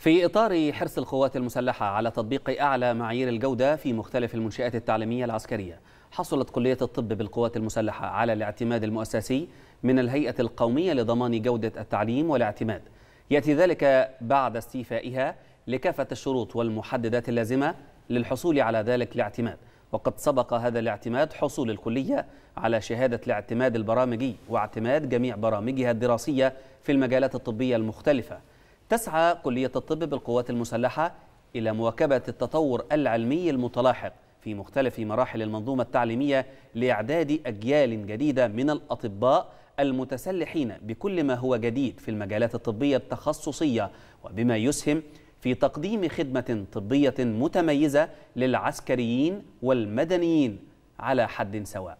في إطار حرص القوات المسلحة على تطبيق أعلى معايير الجودة في مختلف المنشآت التعليمية العسكرية حصلت كلية الطب بالقوات المسلحة على الاعتماد المؤسسي من الهيئة القومية لضمان جودة التعليم والاعتماد يأتي ذلك بعد استيفائها لكافة الشروط والمحددات اللازمة للحصول على ذلك الاعتماد وقد سبق هذا الاعتماد حصول الكلية على شهادة الاعتماد البرامجي واعتماد جميع برامجها الدراسية في المجالات الطبية المختلفة تسعى كلية الطب بالقوات المسلحة إلى مواكبة التطور العلمي المتلاحق في مختلف مراحل المنظومة التعليمية لإعداد أجيال جديدة من الأطباء المتسلحين بكل ما هو جديد في المجالات الطبية التخصصية وبما يسهم في تقديم خدمة طبية متميزة للعسكريين والمدنيين على حد سواء